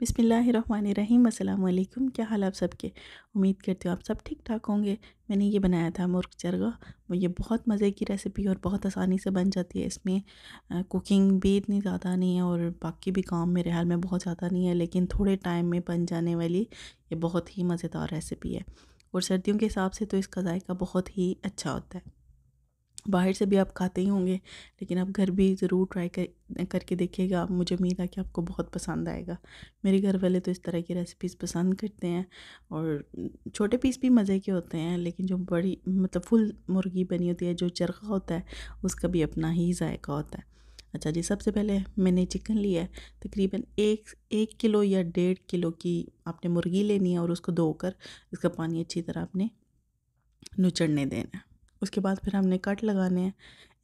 बिसमीम् अल्लाम क्या हाल आप सबके उम्मीद करती हूँ आप सब ठीक ठाक होंगे मैंने ये बनाया था मुर्ग चरगा वो ये बहुत मज़े की रेसिपी और बहुत आसानी से बन जाती है इसमें कुकिंग भी इतनी ज़्यादा नहीं है और बाकी भी काम मेरे हाल में बहुत ज़्यादा नहीं है लेकिन थोड़े टाइम में बन जाने वाली ये बहुत ही मज़ेदार रेसिपी है और सर्दियों के हिसाब से तो इसका जायका बहुत ही अच्छा होता है बाहर से भी आप खाते ही होंगे लेकिन आप घर भी ज़रूर ट्राई कर करके देखिएगा मुझे उम्मीद है कि आपको बहुत पसंद आएगा मेरे घर वाले तो इस तरह की रेसिपीज़ पसंद करते हैं और छोटे पीस भी मज़े के होते हैं लेकिन जो बड़ी मतलब फुल मुर्गी बनी होती है जो चरखा होता है उसका भी अपना ही जायका होता है अच्छा जी सबसे पहले मैंने चिकन लिया है तकरीबन एक एक किलो या डेढ़ किलो की आपने मुर्गी लेनी है और उसको धोकर इसका पानी अच्छी तरह आपने नुचड़ने देना है उसके बाद फिर हमने कट लगाने हैं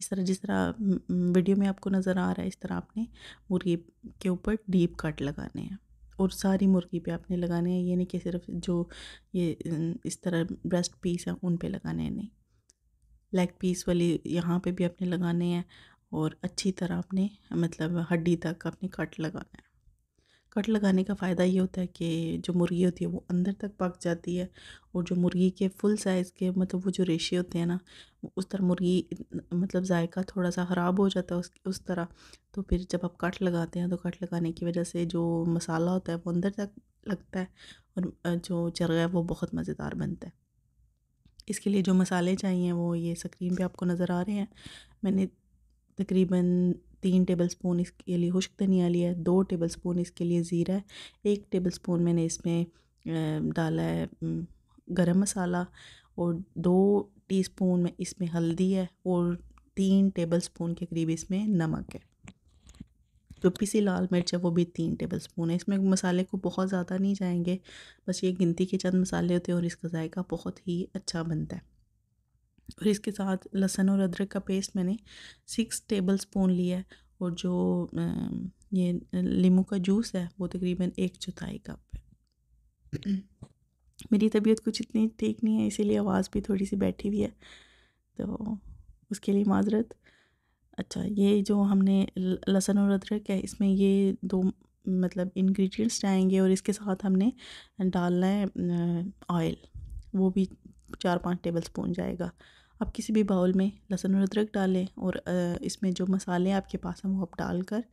इस तरह जिस तरह वीडियो में आपको नज़र आ रहा है इस तरह आपने मुर्गी के ऊपर डीप कट लगाने हैं और सारी मुर्गी पे आपने लगाने हैं ये नहीं कि सिर्फ जो ये इस तरह ब्रेस्ट पीस हैं उन पे लगाने हैं नहीं लेग पीस वाली यहाँ पे भी आपने लगाने हैं और अच्छी तरह आपने मतलब हड्डी तक आपने कट लगाना है कट लगाने का फ़ायदा ये होता है कि जो मुर्गी होती है वो अंदर तक पक जाती है और जो मुर्गी के फुल साइज़ के मतलब वो जो रेशे होते हैं ना उस तरह मुर्गी मतलब जायका थोड़ा सा ख़राब हो जाता है उस उस तरह तो फिर जब आप कट लगाते हैं तो कट लगाने की वजह से जो मसाला होता है वो अंदर तक लगता है और जो चरगा है वो बहुत मज़ेदार बनता है इसके लिए जो मसाले चाहिए वो ये स्क्रीन पे आपको नज़र आ रहे हैं मैंने तकरीबन तीन टेबलस्पून इसके लिए खुश्क धनिया लिया है दो टेबलस्पून इसके लिए ज़ीरा है एक टेबलस्पून मैंने इसमें डाला है गरम मसाला और दो टीस्पून में इसमें हल्दी है और तीन टेबलस्पून के करीब इसमें नमक है जो पीसी लाल मिर्च है वो भी तीन टेबल स्पून है इसमें मसाले को बहुत ज़्यादा नहीं जाएंगे बस ये गिनती के चंद मसाले होते हैं और इसका जायका बहुत ही अच्छा बनता है और इसके साथ लहसुन और अदरक का पेस्ट मैंने सिक्स टेबल स्पून लिया है और जो ये लीमू का जूस है वो तकरीबन एक चौथाई कप है मेरी तबीयत कुछ इतनी ठीक नहीं है इसीलिए आवाज़ भी थोड़ी सी बैठी हुई है तो उसके लिए माजरत अच्छा ये जो हमने लहसुन और अदरक है इसमें ये दो मतलब इंग्रेडिएंट्स जाएंगे और इसके साथ हमने डालना है ऑयल वो भी चार पाँच टेबल स्पून जाएगा आप किसी भी बाउल में लहसुन और अदरक डालें और इसमें जो मसाले आपके पास हैं वो आप डाल कर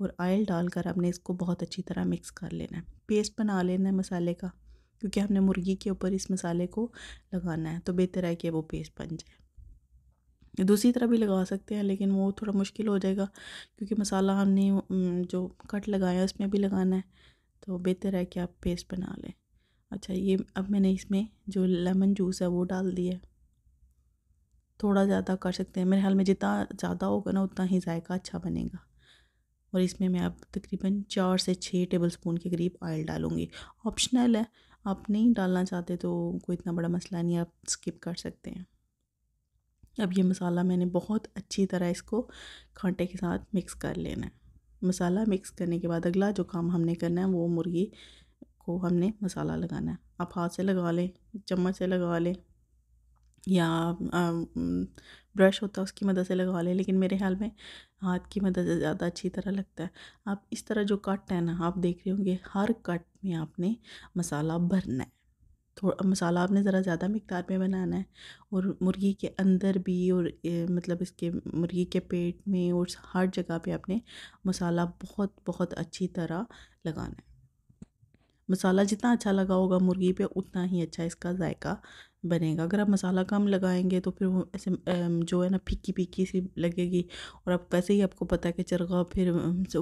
और आयल डाल कर आपने इसको बहुत अच्छी तरह मिक्स कर लेना है पेस्ट बना लेना है मसाले का क्योंकि हमने मुर्गी के ऊपर इस मसाले को लगाना है तो बेहतर है कि वो पेस्ट बन जाए दूसरी तरह भी लगा सकते हैं लेकिन वो थोड़ा मुश्किल हो जाएगा क्योंकि मसाला हमने जो कट लगाया उसमें भी लगाना है तो बेहतर है कि आप पेस्ट बना लें अच्छा ये अब मैंने इसमें जो लेमन जूस है वो डाल दिया है थोड़ा ज़्यादा कर सकते हैं मेरे ख्याल में जितना ज़्यादा होगा ना उतना ही जायका अच्छा बनेगा और इसमें मैं अब तकरीबन चार से छः टेबल स्पून के करीब ऑयल डालूँगी ऑप्शनल है आप नहीं डालना चाहते तो कोई इतना बड़ा मसला नहीं आप स्किप कर सकते हैं अब ये मसाला मैंने बहुत अच्छी तरह इसको खांटे के साथ मिक्स कर लेना है मसाला मिक्स करने के बाद अगला जो काम हमने करना है वो मुर्गी को हमने मसाला लगाना है आप हाथ से लगा लें चम्मच से लगा लें या ब्रश होता है उसकी मदद से लगवा लें लेकिन मेरे ख्याल में हाथ की मदद से ज़्यादा अच्छी तरह लगता है आप इस तरह जो कट है ना आप देख रहे होंगे हर कट में आपने मसाला भरना है थोड़ा मसाला आपने ज़रा ज़्यादा मकदार में बनाना है और मुर्गी के अंदर भी और ए, मतलब इसके मुर्गी के पेट में और हर जगह पे आपने मसाला बहुत बहुत अच्छी तरह लगाना है मसाला जितना अच्छा लगा होगा मुर्गी पे उतना ही अच्छा इसका जायका बनेगा अगर आप मसाला कम लगाएंगे तो फिर वो ऐसे जो है ना फीकी फीकी सी लगेगी और आप वैसे ही आपको पता है कि चरगा फिर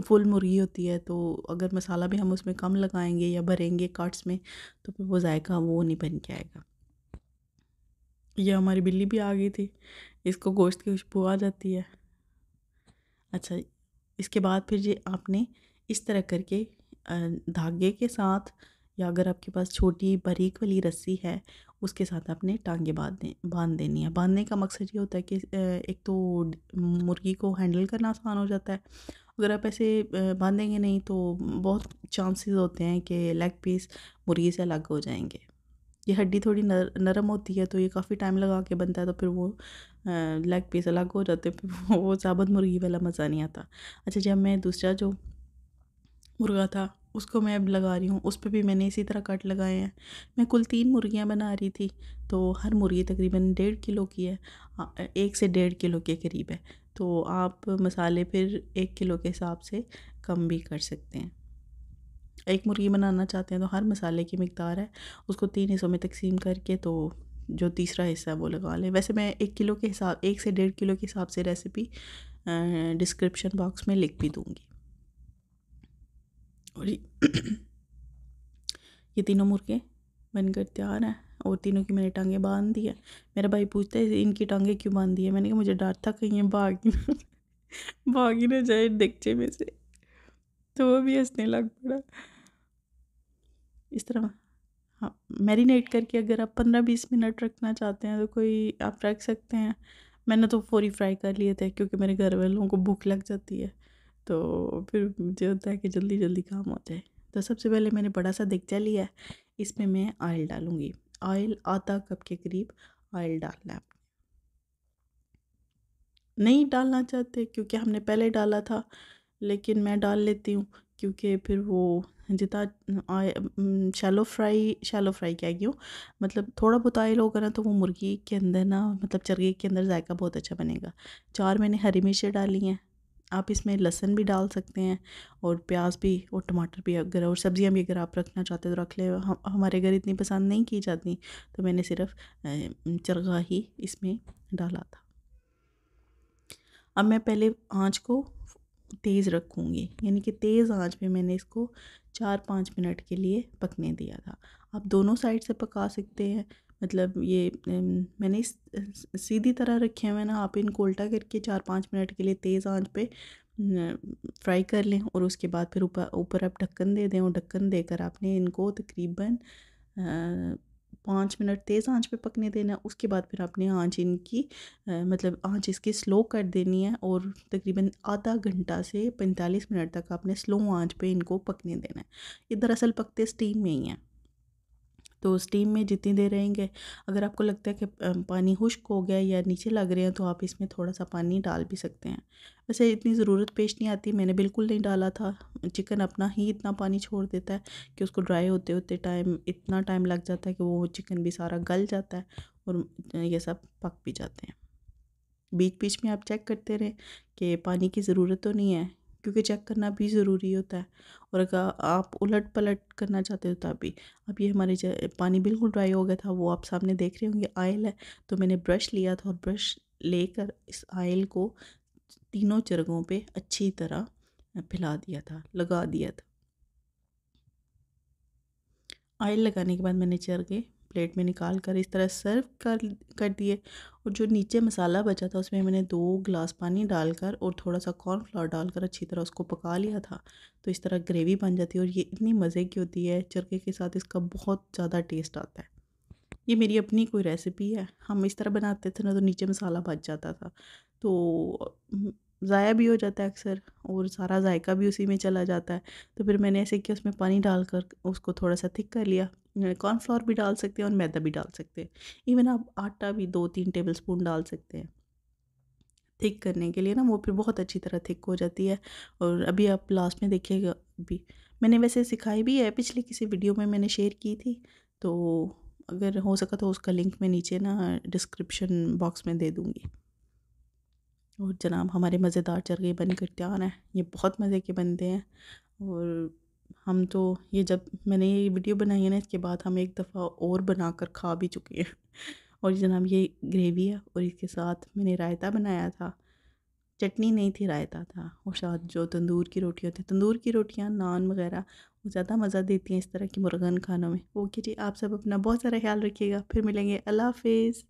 फुल मुर्गी होती है तो अगर मसाला भी हम उसमें कम लगाएंगे या भरेंगे काट्स में तो फिर वो जायका वो नहीं बन के आएगा यह हमारी बिल्ली भी आ गई थी इसको गोश्त की खुशबू आ जाती है अच्छा इसके बाद फिर ये आपने इस तरह करके धागे के साथ या अगर आपके पास छोटी बारीक वाली रस्सी है उसके साथ आपने टांगे बांध दे बांध देनी है बांधने का मकसद ये होता है कि एक तो मुर्गी को हैंडल करना आसान हो जाता है अगर आप ऐसे बांधेंगे नहीं तो बहुत चांसेस होते हैं कि लेग पीस मुर्गी से अलग हो जाएंगे ये हड्डी थोड़ी नर, नरम होती है तो ये काफ़ी टाइम लगा के बनता है तो फिर वो लेग पीस अलग हो जाते हैं फिर वो साबुत मुर्गी वाला मज़ा नहीं आता अच्छा जब मैं दूसरा जो मुर्गा था उसको मैं अब लगा रही हूँ उस पर भी मैंने इसी तरह कट लगाए हैं मैं कुल तीन मुर्गियाँ बना रही थी तो हर मुर्गी तकरीबन डेढ़ किलो की है एक से डेढ़ किलो के करीब है तो आप मसाले फिर एक किलो के हिसाब से कम भी कर सकते हैं एक मुर्गी बनाना चाहते हैं तो हर मसाले की मकदार है उसको तीन हिस्सों में तकसीम करके तो जो तीसरा हिस्सा है वो लगा लें वैसे मैं एक किलो के हिसाब एक से डेढ़ किलो के हिसाब से रेसिपी डिस्क्रिप्शन बॉक्स में लिख भी दूँगी और ये तीनों मुर्गे बनकर तैयार हैं और तीनों की मैंने टांगे बांध दी है मेरा भाई पूछता है इनकी टांगे क्यों बांध दी है मैंने कहा मुझे डर था कहीं भाग ही ना भाग ही ना जाए दिखचे में से तो वो भी हंसने लग पड़ा इस तरह हाँ मैरिनेट करके अगर आप पंद्रह बीस मिनट रखना चाहते हैं तो कोई आप रख सकते हैं मैंने तो फोरी फ्राई कर लिए थे क्योंकि मेरे घर वालों को भूख लग जाती है तो फिर मुझे होता है कि जल्दी जल्दी काम हो जाए तो सबसे पहले मैंने बड़ा सा दिखचा लिया है इसमें मैं ऑयल डालूँगी ऑयल आधा कप के करीब ऑयल डालना है नहीं डालना चाहते क्योंकि हमने पहले डाला था लेकिन मैं डाल लेती हूँ क्योंकि फिर वो जितना शैलो फ्राई शैलो फ्राई क्या क्यों मतलब थोड़ा बहुत ऑयल होगा ना तो वो मुर्गी के अंदर ना मतलब चरगे के अंदर जायका बहुत अच्छा बनेगा चार मैंने हरी मिर्चें डाली हैं आप इसमें लहसन भी डाल सकते हैं और प्याज भी और टमाटर भी अगर और सब्ज़ियाँ भी अगर आप रखना चाहते हैं तो रख ले हम, हमारे घर इतनी पसंद नहीं की जाती तो मैंने सिर्फ चरगा ही इसमें डाला था अब मैं पहले आँच को तेज़ रखूँगी यानी कि तेज़ आंच पे मैंने इसको चार पाँच मिनट के लिए पकने दिया था आप दोनों साइड से पका सकते हैं मतलब ये मैंने सीधी तरह रखे हुए हैं ना आप इनको उल्टा करके चार पाँच मिनट के लिए तेज़ आंच पे फ्राई कर लें और उसके बाद फिर ऊपर ऊपर आप ढक्कन दे दें और ढक्कन देकर आपने इनको तकरीबन पाँच मिनट तेज़ आंच पे पकने देना है उसके बाद फिर आपने आंच इनकी आ, मतलब आंच इसकी स्लो कर देनी है और तकरीबन आधा घंटा से पैंतालीस मिनट तक आपने स्लो आंच पे इनको पकने देना है ये दरअसल पकते स्टीम में ही हैं तो स्टीम में जितनी देर रहेंगे अगर आपको लगता है कि पानी खुश्क हो गया या नीचे लग रहे हैं तो आप इसमें थोड़ा सा पानी डाल भी सकते हैं वैसे इतनी ज़रूरत पेश नहीं आती मैंने बिल्कुल नहीं डाला था चिकन अपना ही इतना पानी छोड़ देता है कि उसको ड्राई होते होते टाइम इतना टाइम लग जाता है कि वो चिकन भी सारा गल जाता है और ये सब पक भी जाते हैं बीच बीच में आप चेक करते रहें कि पानी की ज़रूरत तो नहीं है क्योंकि चेक करना भी ज़रूरी होता है और अगर आप उलट पलट करना चाहते हो तो अभी अब ये हमारे पानी बिल्कुल ड्राई हो गया था वो आप सामने देख रहे होंगे आयल है तो मैंने ब्रश लिया था और ब्रश लेकर इस आयल को तीनों चरगों पे अच्छी तरह फैला दिया था लगा दिया था आयल लगाने के बाद मैंने चरगे प्लेट में निकाल कर इस तरह सर्व कर कर दिए और जो नीचे मसाला बचा था उसमें मैंने दो गिलास पानी डालकर और थोड़ा सा कॉर्नफ्लावर डालकर अच्छी तरह उसको पका लिया था तो इस तरह ग्रेवी बन जाती है और ये इतनी मज़े की होती है चरके के साथ इसका बहुत ज़्यादा टेस्ट आता है ये मेरी अपनी कोई रेसिपी है हम इस तरह बनाते थे ना तो नीचे मसाला बच जाता था तो ज़ाया भी हो जाता है अक्सर और सारा जायका भी उसी में चला जाता है तो फिर मैंने ऐसे किया उसमें पानी डालकर उसको थोड़ा सा थिक कर लिया कॉर्नफ्लोर भी डाल सकते हैं और मैदा भी डाल सकते हैं इवन आप आटा भी दो तीन टेबल स्पून डाल सकते हैं थिक करने के लिए ना वो फिर बहुत अच्छी तरह थिक हो जाती है और अभी आप लास्ट में देखिएगा भी मैंने वैसे सिखाई भी है पिछली किसी वीडियो में मैंने शेयर की थी तो अगर हो सका तो उसका लिंक मैं नीचे ना डिस्क्रिप्शन बॉक्स में दे दूँगी और जनाब हमारे मज़ेदार चरगे बनकर तैयार हैं ये बहुत मज़े के बनते हैं और हम तो ये जब मैंने ये वीडियो बनाई है ना इसके बाद हम एक दफ़ा और बना कर खा भी चुके हैं और जनाब ये ग्रेवी है और इसके साथ मैंने रायता बनाया था चटनी नहीं थी रायता था और साथ जो तंदूर की रोटी होती है तंदूर की रोटियाँ नान वगैरह वो ज़्यादा मज़ा देती हैं इस तरह की मुर्गन खानों में ओके जी आप सब अपना बहुत सारा ख्याल रखिएगा फिर मिलेंगे अल्लाह हाफिज़